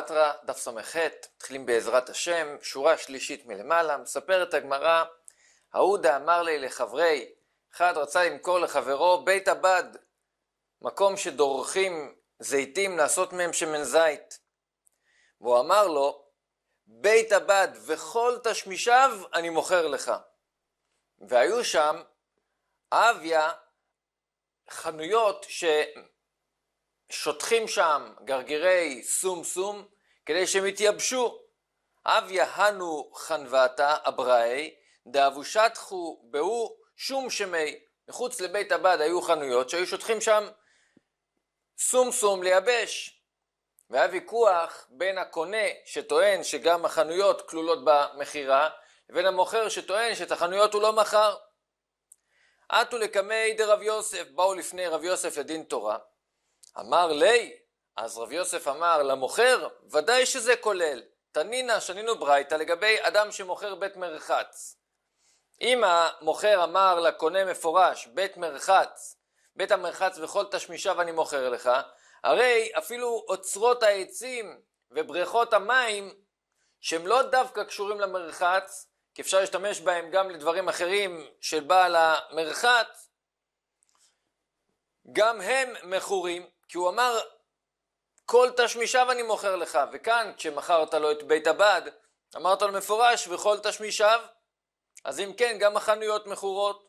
בתרא, דף ס"ח, מתחילים בעזרת השם, שורה שלישית מלמעלה, מספרת הגמרא, ההודה אמר לי לחברי, אחד רצה למכור לחברו בית הבד, מקום שדורכים זיתים לעשות מהם שמן זית. והוא אמר לו, בית הבד וכל תשמישיו אני מוכר לך. והיו שם, אביה, חנויות ש... שוטחים שם גרגירי סום סום כדי שהם יתייבשו. אב יהנו חנבתה אבראי דאבו שטחו בהו שום שמי. מחוץ לבית הבד היו חנויות שהיו שוטחים שם סום סום לייבש. והיה ויכוח בין הקונה שטוען שגם החנויות כלולות במכירה לבין המוכר שטוען שאת החנויות הוא לא מכר. עטו לקמי דרב יוסף, באו לפני רב יוסף לדין תורה אמר לי, אז רב יוסף אמר למוכר, ודאי שזה כולל. תנינה, שנינו ברייתא לגבי אדם שמוכר בית מרחץ. אם המוכר אמר לקונה מפורש, בית מרחץ, בית המרחץ וכל תשמישיו אני מוכר לך, הרי אפילו אוצרות העצים ובריכות המים, שהם לא דווקא קשורים למרחץ, כי אפשר להשתמש בהם גם לדברים אחרים של בעל המרחץ, גם הם מכורים. כי הוא אמר, כל תשמישיו אני מוכר לך, וכאן כשמכרת לו את בית הבד, אמרת לו מפורש, וכל תשמישיו, אז אם כן, גם החנויות מכורות.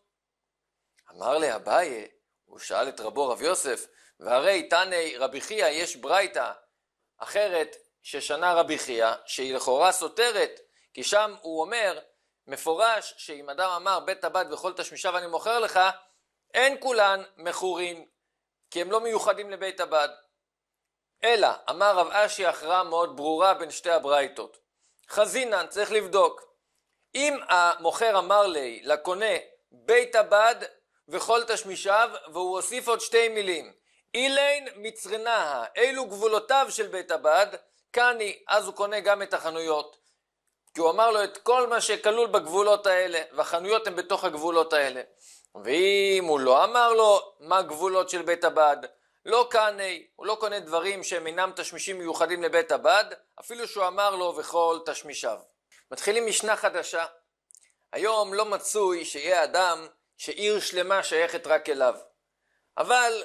אמר לאביי, הוא שאל את רבו רב יוסף, והרי תנאי רבי חייא יש ברייתא אחרת ששנה רבי חייא, שהיא לכאורה סותרת, כי שם הוא אומר, מפורש, שאם אדם אמר בית הבד וכל תשמישיו אני מוכר לך, אין כולן מכורים, כי הם לא מיוחדים לבית הבד. אלא, אמר רב אשי הכרעה מאוד ברורה בין שתי הברייתות. חזינן, צריך לבדוק. אם המוכר אמר לי, לקונה, בית הבד וכל תשמישיו, והוא הוסיף עוד שתי מילים, אילין מצרנהה, אילו גבולותיו של בית הבד, קני, אז הוא קונה גם את החנויות. כי הוא אמר לו את כל מה שכלול בגבולות האלה, והחנויות הן בתוך הגבולות האלה. ואם הוא לא אמר לו מה גבולות של בית הבד, לא קעני, הוא לא קונה דברים שהם אינם תשמישים מיוחדים לבית הבד, אפילו שהוא אמר לו וכל תשמישיו. מתחילים משנה חדשה. היום לא מצוי שיהיה אדם שעיר שלמה שייכת רק אליו. אבל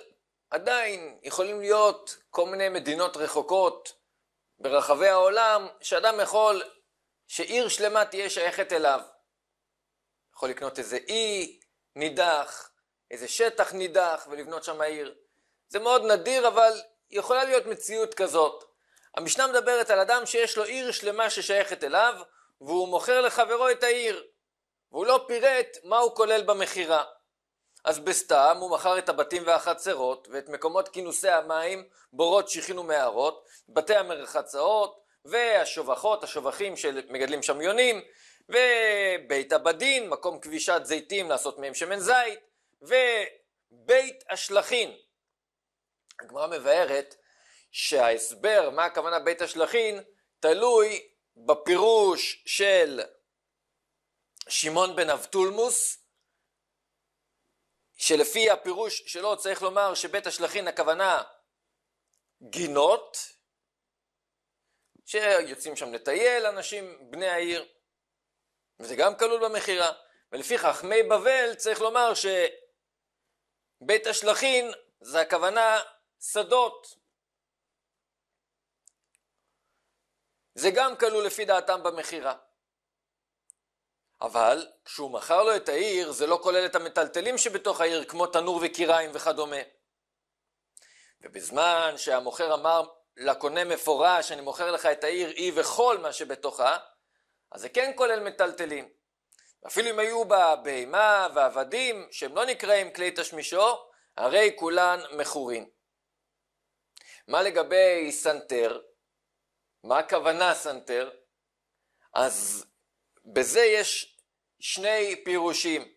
עדיין יכולים להיות כל מיני מדינות רחוקות ברחבי העולם שאדם יכול שעיר שלמה תהיה שייכת אליו. יכול לקנות איזה אי, נידח, איזה שטח נידח ולבנות שם עיר. זה מאוד נדיר אבל יכולה להיות מציאות כזאת. המשנה מדברת על אדם שיש לו עיר שלמה ששייכת אליו והוא מוכר לחברו את העיר והוא לא פירט מה הוא כולל במכירה. אז בסתם הוא מכר את הבתים והחצרות ואת מקומות כינוסי המים, בורות שכינו ומערות, בתי המרחצאות והשובחות, השובחים שמגדלים שם יונים ובית הבדין, מקום כבישת זיתים לעשות מהם שמן זית, ובית השלכין. הגמרא מבארת שההסבר, מה הכוונה בית השלכין, תלוי בפירוש של שמעון בן אבטולמוס, שלפי הפירוש שלו צריך לומר שבית השלכין הכוונה גינות, שיוצאים שם לטייל אנשים בני העיר. וזה גם כלול במכירה. ולפיכך, מי בבל צריך לומר שבית השלכין זה הכוונה שדות. זה גם כלול לפי דעתם במכירה. אבל כשהוא מכר לו את העיר זה לא כולל את המטלטלים שבתוך העיר כמו תנור וקיריים וכדומה. ובזמן שהמוכר אמר לקונה מפורש אני מוכר לך את העיר אי וכל מה שבתוכה אז זה כן כולל מטלטלים. אפילו אם היו בה בהמה ועבדים שהם לא נקראים כלי תשמישו, הרי כולן מכורים. מה לגבי סנטר? מה הכוונה סנטר? אז בזה יש שני פירושים.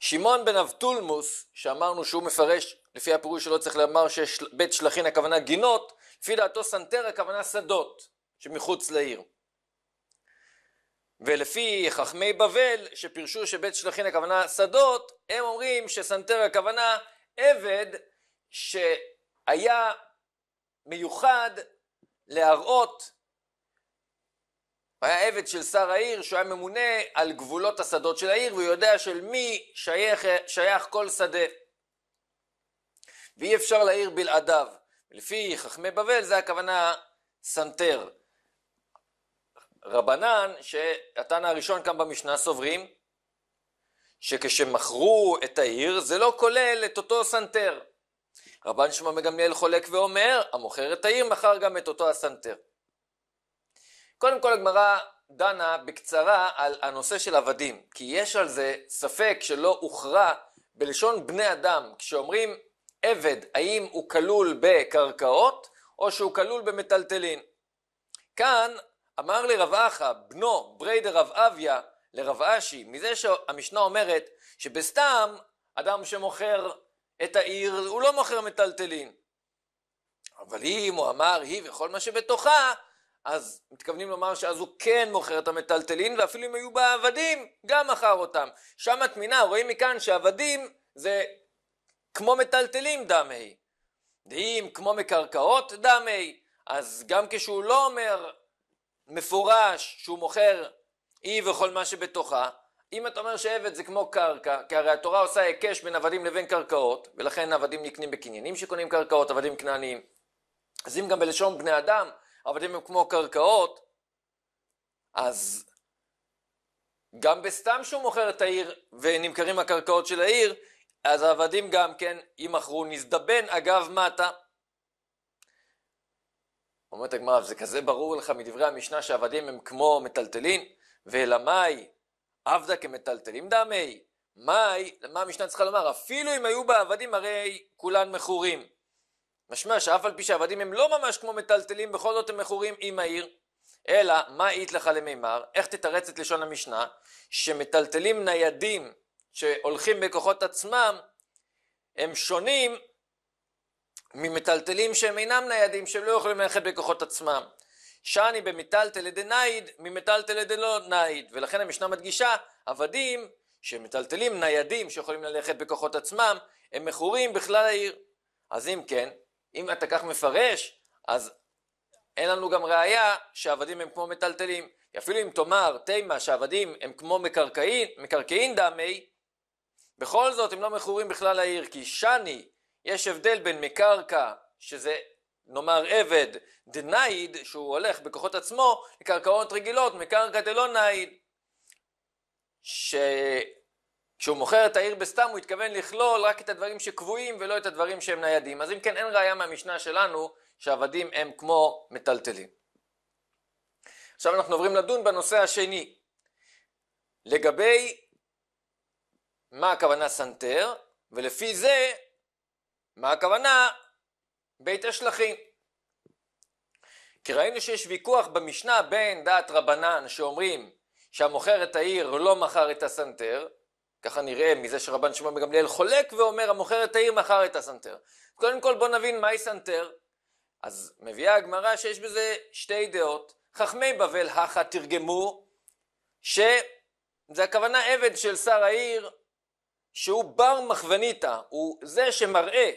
שמעון בן אבטולמוס, שאמרנו שהוא מפרש לפי הפירוש שלו צריך לומר שבית שלחין הכוונה גינות, לפי דעתו סנטר הכוונה שדות שמחוץ לעיר. ולפי חכמי בבל שפירשו שבית שלחין הכוונה שדות, הם אומרים שסנטר הכוונה עבד שהיה מיוחד להראות, היה עבד של שר העיר שהוא היה ממונה על גבולות השדות של העיר והוא יודע של מי שייך, שייך כל שדה ואי אפשר להעיר בלעדיו. לפי חכמי בבל זה הכוונה סנטר. רבנן, שהתנא הראשון כאן במשנה סוברים, שכשמכרו את העיר זה לא כולל את אותו סנטר. רבן שמע מגמליאל חולק ואומר, המוכר את העיר מכר גם את אותו הסנטר. קודם כל הגמרא דנה בקצרה על הנושא של עבדים, כי יש על זה ספק שלא הוכרע בלשון בני אדם, כשאומרים עבד, האם הוא כלול בקרקעות או שהוא כלול במטלטלין. כאן אמר לרב אחא, בנו, ברי דרב אביה, לרב אשי, מזה שהמשנה אומרת שבסתם אדם שמוכר את העיר, הוא לא מוכר מטלטלין. אבל אם הוא אמר היא וכל מה שבתוכה, אז מתכוונים לומר שאז הוא כן מוכר את המטלטלין, ואפילו אם היו בה עבדים, גם מכר אותם. שם התמינה, רואים מכאן שעבדים זה כמו מטלטלים דמי. דהים כמו מקרקעות דמי, אז גם כשהוא לא אומר מפורש שהוא מוכר היא וכל מה שבתוכה, אם אתה אומר שעבד זה כמו קרקע, כי הרי התורה עושה היקש בין עבדים לבין קרקעות, ולכן עבדים נקנים בקניינים שקונים קרקעות, עבדים כנעניים. אז אם גם בלשון בני אדם, עבדים הם כמו קרקעות, אז גם בסתם שהוא מוכר את העיר ונמכרים הקרקעות של העיר, אז העבדים גם כן יימכרו, נזדבן אגב מטה. אומרת הגמרא, זה כזה ברור לך מדברי המשנה שעבדים הם כמו מטלטלין, ואלא מאי, עבדה כמטלטלים דמי, מאי, מה המשנה צריכה לומר? אפילו אם היו בה עבדים הרי כולן מכורים. משמע שאף על פי שעבדים הם לא ממש כמו מטלטלים, בכל זאת הם מכורים עם העיר. אלא, מה אית לך למימר? איך תתרץ את לשון המשנה? שמטלטלים ניידים שהולכים בכוחות עצמם, הם שונים ממטלטלים שהם אינם ניידים, שהם לא יכולים ללכת בכוחות עצמם. שאני במטלטלי דנייד, ממטלטלי דלא נייד, ולכן המשנה מדגישה, עבדים שמטלטלים ניידים שיכולים ללכת בכוחות עצמם, הם מכורים בכלל העיר. אז אם כן, אם אתה כך מפרש, אז אין לנו גם ראייה שעבדים הם כמו מטלטלים. אפילו אם תאמר תימה שעבדים הם כמו מקרקעין, מקרקעין דמי, בכל זאת הם לא מכורים בכלל העיר, כי שאני יש הבדל בין מקרקע, שזה נאמר עבד, דנייד, שהוא הולך בכוחות עצמו, לקרקעות רגילות, מקרקע דלא נייד. שכשהוא מוכר את העיר בסתם הוא התכוון לכלול רק את הדברים שקבועים ולא את הדברים שהם ניידים. אז אם כן אין ראייה מהמשנה שלנו שעבדים הם כמו מטלטלים. עכשיו אנחנו עוברים לדון בנושא השני. לגבי מה הכוונה סנטר, ולפי זה מה הכוונה? בית השלכים. כי ראינו שיש ויכוח במשנה בין דעת רבנן שאומרים שהמוכר את העיר לא מכר את הסנטר, ככה נראה מזה שרבן שמעון בגמליאל חולק ואומר המוכר את העיר מכר את הסנטר. קודם כל בוא נבין מהי סנטר. אז מביאה הגמרא שיש בזה שתי דעות. חכמי בבל הכה תרגמו שזה הכוונה עבד של שר העיר שהוא בר מכווניתא, הוא זה שמראה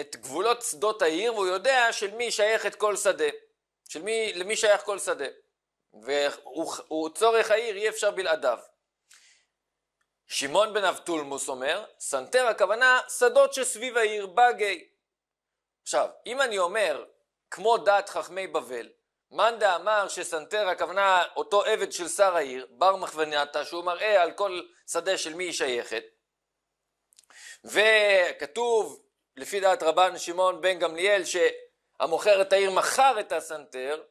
את גבולות שדות העיר והוא יודע של מי שייך את כל שדה, של מי, למי שייך כל שדה. והוא צורך העיר, אי אפשר בלעדיו. שמעון בן אבטולמוס אומר, סנטר הכוונה שדות שסביב העיר בגי. עכשיו, אם אני אומר, כמו דעת חכמי בבל, מנדה אמר שסנטר הכוונה אותו עבד של שר העיר, בר מכוונתה, שהוא מראה על כל שדה של מי היא שייכת. וכתוב לפי דעת רבן שמעון בן גמליאל, שהמוכר את העיר מכר את הסנטר,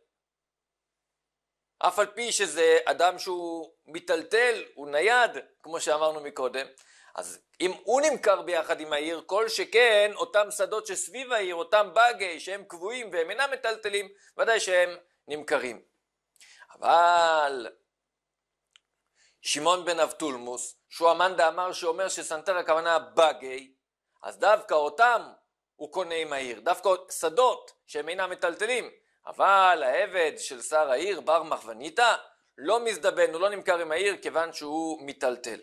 אף על פי שזה אדם שהוא מיטלטל, הוא נייד, כמו שאמרנו מקודם, אז אם הוא נמכר ביחד עם העיר, כל שכן אותם שדות שסביב העיר, אותם באגי שהם קבועים והם אינם מטלטלים, ודאי שהם נמכרים. אבל שמעון בן אבטולמוס, שהוא המאן דאמר שאומר שסנטר הכוונה באגי, אז דווקא אותם הוא קונה עם העיר, דווקא שדות שהם אינם מטלטלים. אבל העבד של שר העיר, בר מחווניתא, לא מזדבן, הוא לא נמכר עם העיר כיוון שהוא מיטלטל.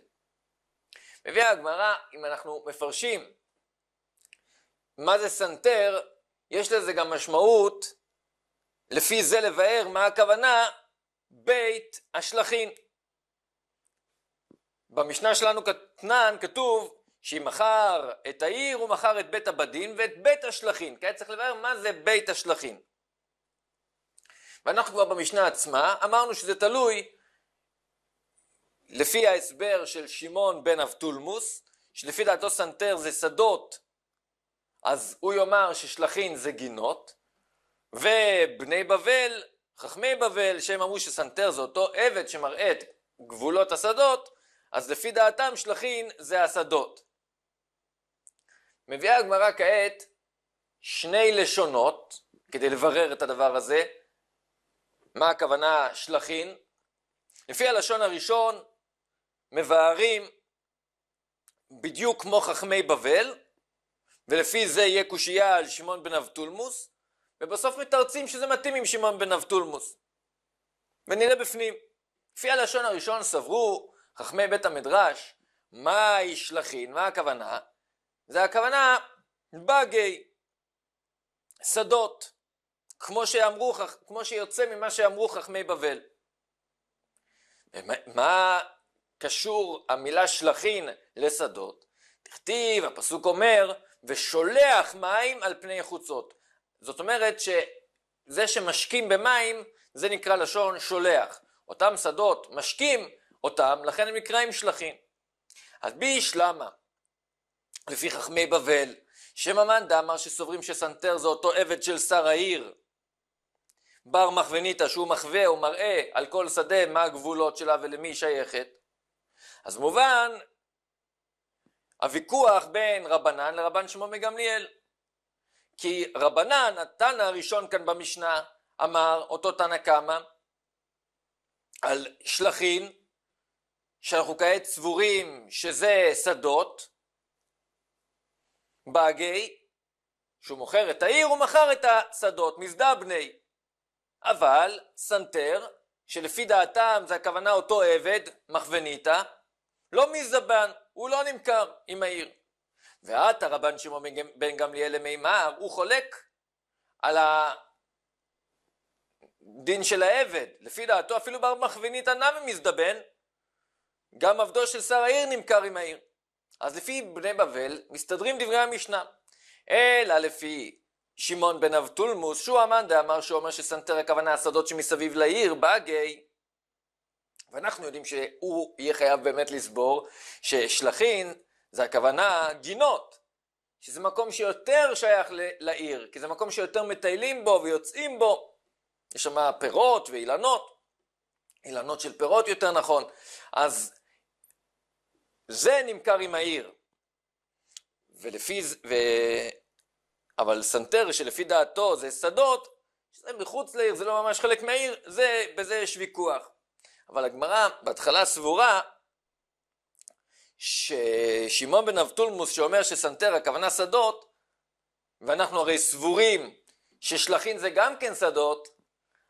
מביאה הגמרא, אם אנחנו מפרשים מה זה סנטר, יש לזה גם משמעות, לפי זה לבאר מה הכוונה בית השלכין. במשנה שלנו כתנן כתוב שמכר את העיר, הוא מכר את בית הבדין ואת בית השלכין. כעת צריך לבאר מה זה בית השלכין. ואנחנו כבר במשנה עצמה אמרנו שזה תלוי לפי ההסבר של שמעון בן אבטולמוס, שלפי דעתו סנטר זה שדות, אז הוא יאמר ששלכין זה גינות, ובני בבל, חכמי בבל, שהם אמרו שסנטר זה אותו עבד שמראה את גבולות השדות, אז לפי דעתם שלכין זה השדות. מביאה הגמרא כעת שני לשונות כדי לברר את הדבר הזה. מה הכוונה שלחין? לפי הלשון הראשון, מבארים בדיוק כמו חכמי בבל, ולפי זה יהיה קושייה על שמעון בן אבטולמוס, ובסוף מתרצים שזה מתאים עם שמעון בן אבטולמוס. ונראה בפנים. לפי הלשון הראשון סברו חכמי בית המדרש, מה ישלחין, מה הכוונה? זה הכוונה בגי, שדות, כמו, שאמרו, כמו שיוצא ממה שאמרו חכמי בבל. מה קשור המילה שלחין לשדות? תכתיב, הפסוק אומר, ושולח מים על פני חוצות. זאת אומרת שזה שמשקים במים, זה נקרא לשון שולח. אותם שדות משקים אותם, לכן הם נקראים שלחין. אז בי למה? לפי חכמי בבל, שממן דאמר שסוברים שסנטר זה אותו עבד של שר העיר. בר מחווניתא שהוא מחווה הוא מראה על כל שדה מה הגבולות שלה ולמי היא שייכת. אז מובן הוויכוח בין רבנן לרבן שמעון מגמליאל, כי רבנן, התנא הראשון כאן במשנה, אמר אותו תנא קמא על שלחין שאנחנו כעת סבורים שזה שדות בגי, שהוא מוכר את העיר, הוא מכר את השדות, מזדבני. אבל סנטר, שלפי דעתם זה הכוונה אותו עבד, מכווניתא, לא מזבן, הוא לא נמכר עם העיר. ואת הרבן שמעון בן גמליאל למימר, הוא חולק על הדין של העבד. לפי דעתו אפילו בר מכווניתא ענה ממזדבן, גם עבדו של שר העיר נמכר עם העיר. אז לפי בני בבל מסתדרים דברי המשנה. אלא לפי שמעון בן אבטולמוס, שהוא אמן דאמר שאומר שסנטר הכוונה השדות שמסביב לעיר, בגי. ואנחנו יודעים שהוא יהיה חייב באמת לסבור ששלחין זה הכוונה גינות, שזה מקום שיותר שייך לעיר, כי זה מקום שיותר מטיילים בו ויוצאים בו. יש שם פירות ואילנות, אילנות של פירות יותר נכון. אז זה נמכר עם העיר. ולפי זה, ו... אבל סנטר שלפי דעתו זה שדות, שזה מחוץ לעיר, זה לא ממש חלק מהעיר, זה, בזה יש ויכוח. אבל הגמרא בהתחלה סבורה ששמעון בן אבטולמוס שאומר שסנטר הכוונה שדות, ואנחנו הרי סבורים ששלחין זה גם כן שדות,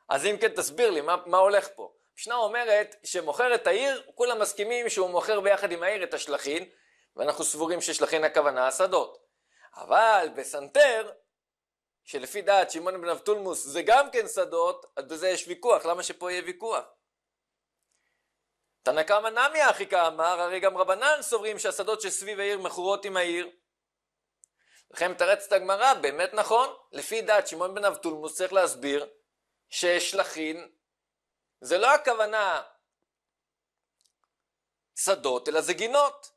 אז אם כן תסביר לי מה, מה הולך פה. המשנה אומרת שמוכר את העיר, כולם מסכימים שהוא מוכר ביחד עם העיר את השלכין, ואנחנו סבורים ששלכין הכוונה השדות. אבל בסנטר, שלפי דעת שמעון בן אבטולמוס זה גם כן שדות, אז בזה יש ויכוח, למה שפה יהיה ויכוח? תנא קמא נמי אחי כאמר, הרי גם רבנן סוברים שהשדות שסביב העיר מכורות עם העיר. לכן מתרצת הגמרא, באמת נכון, לפי דעת שמעון בן אבטולמוס צריך להסביר ששלכין זה לא הכוונה שדות, אלא זה גינות.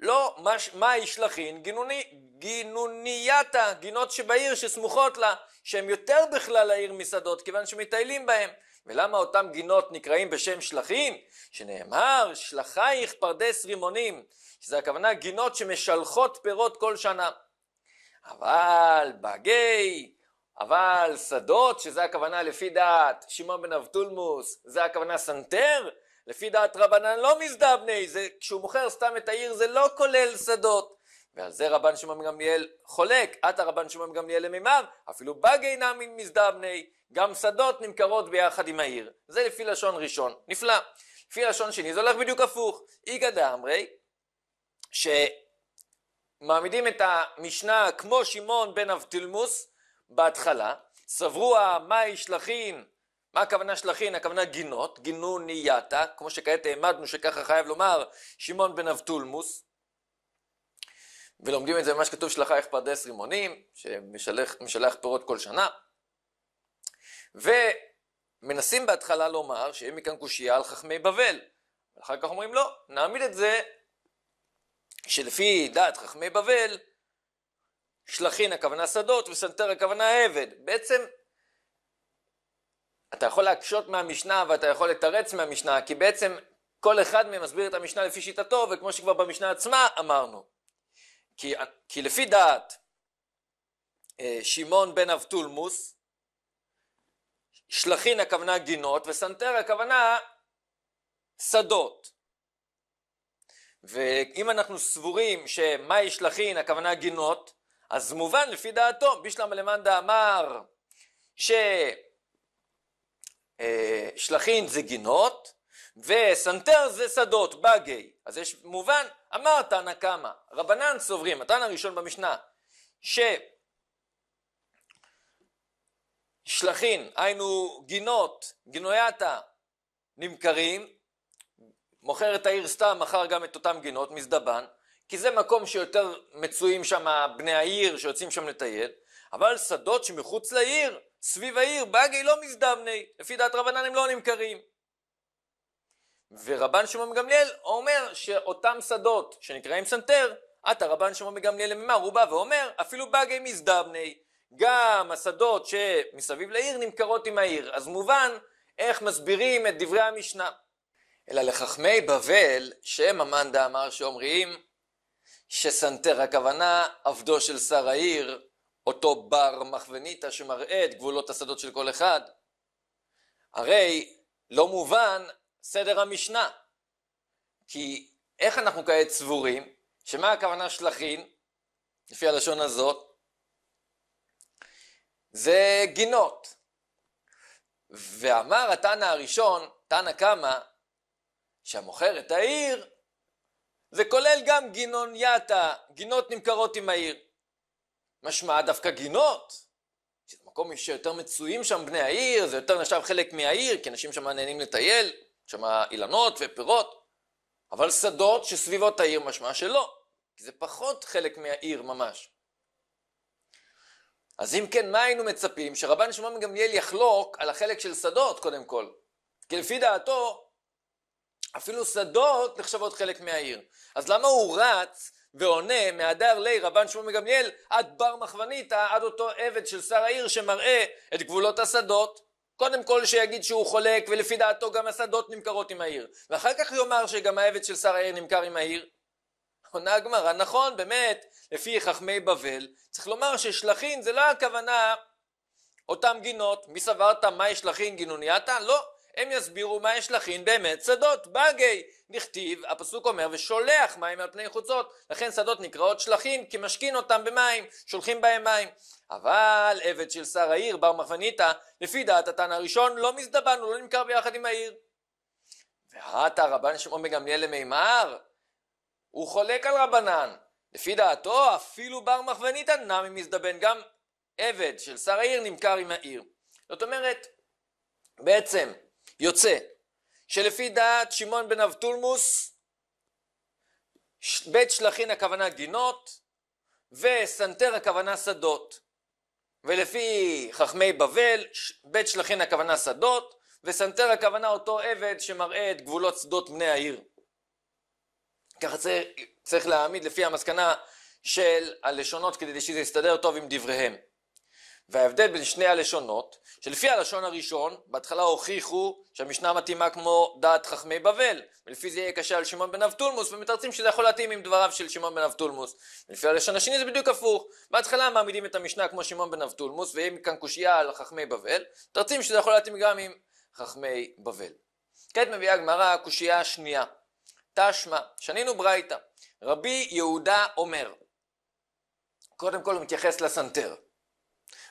לא מה ישלחין, גינוני, גינונייתה, גינות שבעיר שסמוכות לה, שהן יותר בכלל העיר משדות, כיוון שמטיילים בהן. ולמה אותם גינות נקראים בשם שלחין? שנאמר, שלחייך פרדס רימונים, שזה הכוונה גינות שמשלחות פירות כל שנה. אבל בגיא אבל שדות, שזה הכוונה לפי דעת שמעון בן אבטולמוס, זה הכוונה סנטר, לפי דעת רבנן לא מזדבני, זה כשהוא מוכר סתם את העיר זה לא כולל שדות. ועל זה רבן שמעון גמליאל חולק, עתה רבן שמעון גמליאל למימר, אפילו בג אינה מן מזדבני, גם שדות נמכרות ביחד עם העיר. זה לפי לשון ראשון, נפלא. לפי לשון שני זה הולך בדיוק הפוך. איגא דאמרי, שמעמידים את המשנה כמו שמעון בן אבטילמוס, בהתחלה, סברו המאי אה, שלחין, מה הכוונה שלחין? הכוונה גינות, גינו נייתה, כמו שכעת העמדנו שככה חייב לומר שמעון בן אבטולמוס, ולומדים את זה ממה שכתוב שלחה איך פרדס רימונים, שמשלח פירות כל שנה, ומנסים בהתחלה לומר שיהיה מכאן קושייה על חכמי בבל, ואחר כך אומרים לא, נעמיד את זה שלפי דעת חכמי בבל שלחין הכוונה שדות וסנטר הכוונה עבד. בעצם אתה יכול להקשות מהמשנה ואתה יכול לתרץ מהמשנה, כי בעצם כל אחד מהם מסביר את המשנה לפי שיטתו, וכמו שכבר במשנה עצמה אמרנו. כי, כי לפי דעת אה, שמעון בן אבטולמוס, שלחין הכוונה גינות וסנטר הכוונה שדות. ואם אנחנו סבורים שמאי שלחין הכוונה גינות, אז מובן לפי דעתו, בישלמה למנדה אמר ששלחין אה, זה גינות וסנטר זה שדות, בגי. אז יש מובן, אמר תנא קמא, רבנן סוברים, התנא הראשון במשנה, ששלחין, היינו גינות, גינויתא, נמכרים, מוכר את העיר סתם, מכר גם את אותם גינות, מזדבן, כי זה מקום שיותר מצויים שם בני העיר שיוצאים שם לטייל, אבל שדות שמחוץ לעיר, סביב העיר, באגי לא מזדמני, לפי דעת רבנן הם לא נמכרים. ורבן שמעון גמליאל אומר שאותם שדות שנקראים סנטר, עתה רבן שמעון בגמליאל למה הוא בא ואומר אפילו באגי מזדמני, גם השדות שמסביב לעיר נמכרות עם העיר אז מובן איך מסבירים את דברי המשנה אלא לחכמי בבל שהם המאן דאמר שאומרים שסנטר הכוונה עבדו של שר העיר, אותו בר מכווניתא שמראה את גבולות השדות של כל אחד. הרי לא מובן סדר המשנה, כי איך אנחנו כעת סבורים, שמה הכוונה שלחין, לפי הלשון הזאת? זה גינות. ואמר התנא הראשון, תנא קמא, שהמוכר את העיר זה כולל גם גינון גינונייתה, גינות נמכרות עם העיר. משמע דווקא גינות, שזה מקום שיותר מצויים שם בני העיר, זה יותר נחשב חלק מהעיר, כי אנשים שם נהנים לטייל, שם אילנות ופירות, אבל שדות שסביבות העיר משמע שלא, כי זה פחות חלק מהעיר ממש. אז אם כן, מה היינו מצפים? שרבן שמעון גמליאל יחלוק על החלק של שדות קודם כל. כי לפי דעתו, אפילו שדות נחשבות חלק מהעיר. אז למה הוא רץ ועונה מהדר ליה רבן שמואל מגמליאל עד בר מחבניתא, עד אותו עבד של שר העיר שמראה את גבולות השדות? קודם כל שיגיד שהוא חולק, ולפי דעתו גם השדות נמכרות עם העיר. ואחר כך יאמר שגם העבד של שר העיר נמכר עם העיר. עונה הגמרא, נכון, באמת, לפי חכמי בבל, צריך לומר ששלחין זה לא הכוונה אותם גינות. מי סברת מהי שלחין גינונייתא? לא. הם יסבירו מה יש לכין באמת שדות, בגי. נכתיב, הפסוק אומר, ושולח מים על פני חוצות. לכן שדות נקראות שלחין, כי משכין אותם במים, שולחים בהם מים. אבל עבד של שר העיר, בר מחבניתא, לפי דעת התנא הראשון, לא מזדבן, הוא לא נמכר ביחד עם העיר. והתא רבן שמעון בגמליאל למימר, הוא חולק על רבנן. לפי דעתו, אפילו בר מחבניתא נמי מזדבן, גם עבד של שר העיר נמכר עם העיר. זאת אומרת, בעצם, יוצא שלפי דעת שמעון בן אבטולמוס, בית שלחין הכוונה גינות, וסנטר הכוונה שדות. ולפי חכמי בבל, בית שלחין הכוונה שדות, וסנטר הכוונה אותו עבד שמראה את גבולות שדות בני העיר. ככה צריך, צריך להעמיד לפי המסקנה של הלשונות כדי שזה יסתדר טוב עם דבריהם. וההבדל בין שני הלשונות, שלפי הלשון הראשון, בהתחלה הוכיחו שהמשנה מתאימה כמו דעת חכמי בבל, ולפי זה יהיה קשה על שמעון בן אבטולמוס, ומתרצים שזה יכול להתאים עם דבריו של שמעון בן אבטולמוס. ולפי הלשון השני זה בדיוק הפוך, בהתחלה מעמידים את המשנה כמו שמעון בן אבטולמוס, ויהיה מכאן קושייה על חכמי בבל, מתרצים שזה יכול להתאים גם עם חכמי בבל. כעת מביאה הגמרא הקושייה השנייה, תשמע, שנינו ברייתא, רבי יהודה אומר, קודם כל הוא מתייחס לסנטר.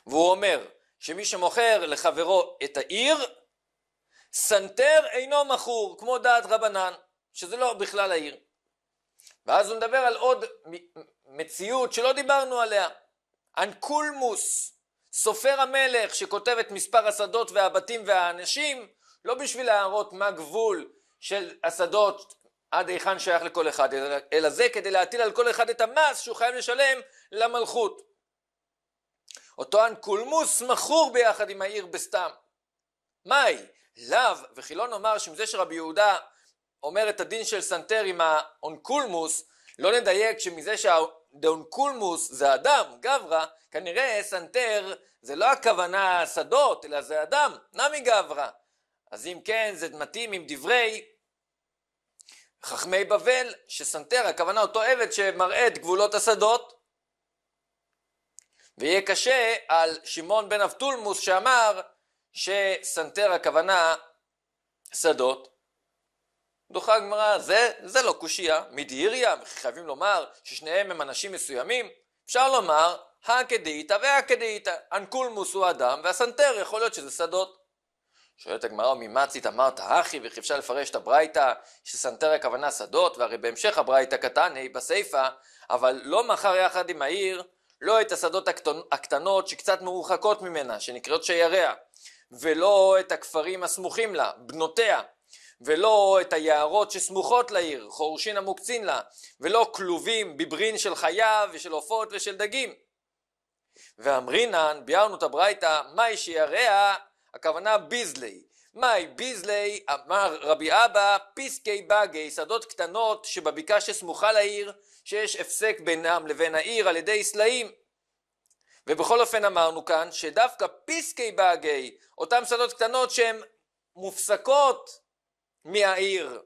והוא אומר שמי שמוכר לחברו את העיר, סנטר אינו מכור, כמו דעת רבנן, שזה לא בכלל העיר. ואז הוא מדבר על עוד מציאות שלא דיברנו עליה. אנקולמוס, סופר המלך שכותב את מספר השדות והבתים והאנשים, לא בשביל להראות מה גבול של השדות עד היכן שייך לכל אחד, אלא זה כדי להטיל על כל אחד את המס שהוא חייב לשלם למלכות. אותו אנקולמוס מכור ביחד עם העיר בסתם. מהי? לאו, וכי לא נאמר שעם זה שרבי יהודה אומר את הדין של סנטר עם האונקולמוס, לא נדייק שמזה שהאונקולמוס זה אדם, גברא, כנראה סנטר זה לא הכוונה שדות, אלא זה אדם, נמי גברא. אז אם כן, זה מתאים עם דברי חכמי בבל, שסנטר הכוונה אותו עבד שמראה את גבולות השדות, ויהיה קשה על שמעון בן אבטולמוס שאמר שסנטר הכוונה שדות. דוחה הגמרא, זה, זה לא קושייה, מדהיריה, חייבים לומר ששניהם הם אנשים מסוימים, אפשר לומר הקדאיתא והקדאיתא, אנקולמוס הוא אדם והסנטר יכול להיות שזה שדות. שואלת הגמרא, ממצית אמרת אחי, וכי אפשר לפרש את הברייתא שסנטר הכוונה שדות, והרי בהמשך הברייתא קטן, קטני בסיפא, אבל לא מחר יחד עם העיר לא את השדות הקטנות שקצת מרוחקות ממנה, שנקראות שייריה, ולא את הכפרים הסמוכים לה, בנותיה, ולא את היערות שסמוכות לעיר, חורשין המוקצין לה, ולא כלובים בברין של חיה ושל עופות ושל דגים. ואמרינן, ביארנו את הברייתא, מהי שייריה? הכוונה ביזלי. מאי ביזלי, אמר רבי אבא, פיסקי בגי, שדות קטנות שבבקעה שסמוכה לעיר, שיש הפסק בינם לבין העיר על ידי סלעים. ובכל אופן אמרנו כאן שדווקא פסקי באגי, אותן שדות קטנות שהן מופסקות מהעיר,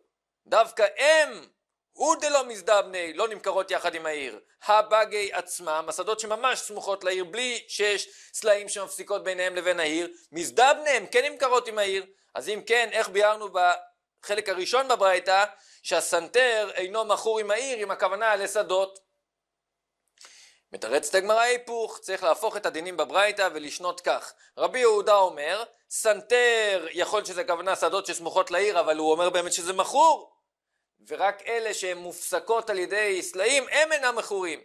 דווקא הם אודלא מזדבני לא נמכרות יחד עם העיר. הבאגי עצמם, השדות שממש סמוכות לעיר בלי שיש סלעים שמפסיקות ביניהם לבין העיר, מזדבני הם כן נמכרות עם העיר. אז אם כן, איך ביארנו בחלק הראשון בברייתא, שהסנטר אינו מכור עם העיר עם הכוונה לשדות. מתרצת הגמרא היפוך, צריך להפוך את הדינים בברייתא ולשנות כך. רבי יהודה אומר, סנטר, יכול שזה כוונה שדות שסמוכות לעיר, אבל הוא אומר באמת שזה מכור. ורק אלה שהן מופסקות על ידי סלעים, הם אינם מכורים.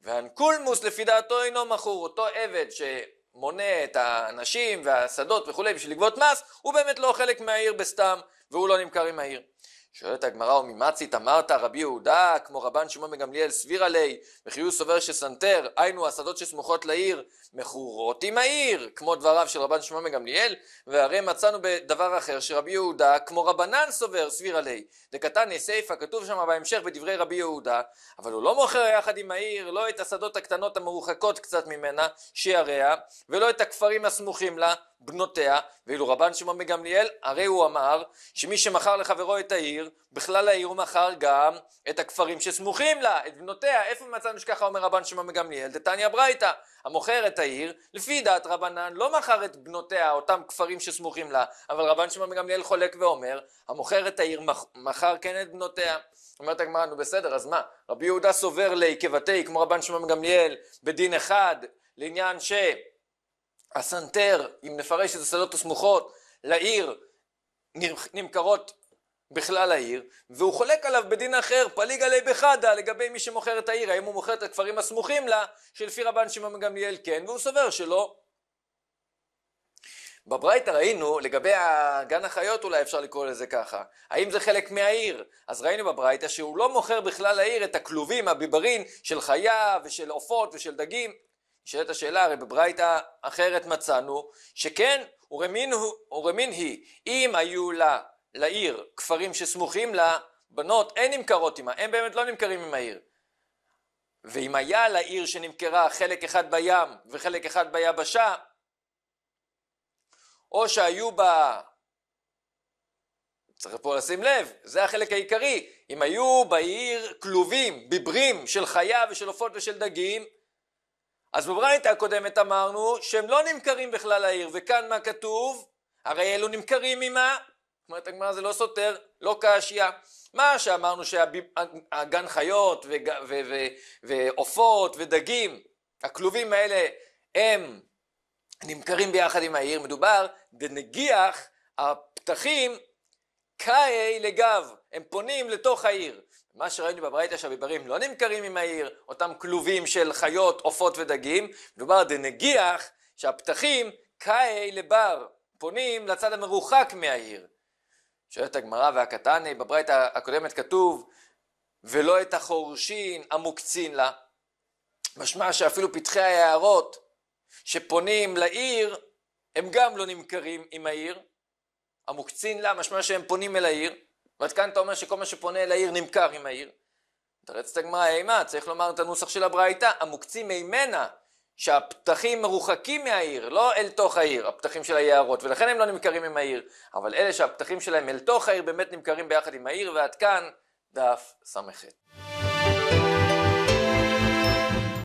והאנקולמוס לפי דעתו אינו מכור, אותו עבד שמונה את האנשים והשדות וכולי בשביל לגבות מס, הוא באמת לא חלק מהעיר בסתם, והוא לא נמכר עם העיר. שואלת הגמרא וממצית אמרת רבי יהודה כמו רבן שמעון בגמליאל סבירה ליה וכי הוא סובר שסנטר היינו השדות שסמוכות לעיר מכורות עם העיר, כמו דבריו של רבן שמעון מגמליאל, והרי מצאנו בדבר אחר שרבי יהודה, כמו רבנן סובר סביר עלי, דקתני סיפא, כתוב שם בהמשך בדברי רבי יהודה, אבל הוא לא מוכר יחד עם העיר, לא את השדות הקטנות המרוחקות קצת ממנה, שעריה, ולא את הכפרים הסמוכים לה, בנותיה, ואילו רבן שמעון מגמליאל, הרי הוא אמר שמי שמכר לחברו את העיר, בכלל העיר הוא מכר גם את הכפרים שסמוכים לה, את בנותיה, איפה מצאנו שככה אומר רבן שמעון מגמליאל? דתניא ברייתא. המוכר את העיר, לפי דעת רבנן, לא מכר את בנותיה, אותם כפרים שסמוכים לה, אבל רבן שמעון גמליאל חולק ואומר, המוכר את העיר מכר כן את בנותיה. אומרת הגמרא, נו בסדר, אז מה? רבי יהודה סובר לי כבתי, כמו רבן שמעון גמליאל, בדין אחד, לעניין שהסנטר, אם נפרש את השדות הסמוכות, לעיר, נמכרות בכלל העיר, והוא חולק עליו בדין אחר, פליג עלי בחדה, לגבי מי שמוכר את העיר, האם הוא מוכר את הכפרים הסמוכים לה, שלפי רבן שמעון גמליאל כן, והוא סובר שלא. בברייתא ראינו, לגבי הגן החיות אולי אפשר לקרוא לזה ככה, האם זה חלק מהעיר? אז ראינו בברייתא שהוא לא מוכר בכלל העיר את הכלובים, הביברין של חיה ושל עופות ושל דגים. נשאלת השאלה, הרי בברייתא אחרת מצאנו, שכן, ורמין, ורמין היא, אם היו לה לעיר כפרים שסמוכים לה, בנות אין נמכרות עימה, הם באמת לא נמכרים עם העיר. ואם היה לעיר שנמכרה חלק אחד בים וחלק אחד ביבשה, או שהיו בה, צריך פה לשים לב, זה החלק העיקרי, אם היו בעיר כלובים, ביברים של חיה ושל עופות ושל דגים, אז בברייתא הקודמת אמרנו שהם לא נמכרים בכלל לעיר, וכאן מה כתוב? הרי אלו נמכרים עימה אומרת הגמרא זה לא סותר, לא קאשייה. מה שאמרנו שהגן חיות ועופות ודגים, הכלובים האלה הם נמכרים ביחד עם העיר, מדובר דנגיח הפתחים קאי לגב, הם פונים לתוך העיר. מה שראינו בברייתא שהביברים לא נמכרים עם העיר, אותם כלובים של חיות, עופות ודגים, מדובר דנגיח שהפתחים קאי לבר, פונים לצד המרוחק מהעיר. שואלת הגמרא והקטני, בברית הקודמת כתוב ולא את החורשים המוקצין לה. משמע שאפילו פתחי היערות שפונים לעיר הם גם לא נמכרים עם העיר. המוקצין לה משמע שהם פונים אל העיר ועד כאן אתה אומר שכל מה שפונה אל העיר נמכר עם העיר. תרץ את הגמרא אימה, צריך לומר את הנוסח של הברייתא, המוקצים אימנה שהפתחים מרוחקים מהעיר, לא אל תוך העיר, הפתחים של היערות, ולכן הם לא נמכרים עם העיר, אבל אלה שהפתחים שלהם אל תוך העיר באמת נמכרים ביחד עם העיר, ועד כאן דף ס"ח.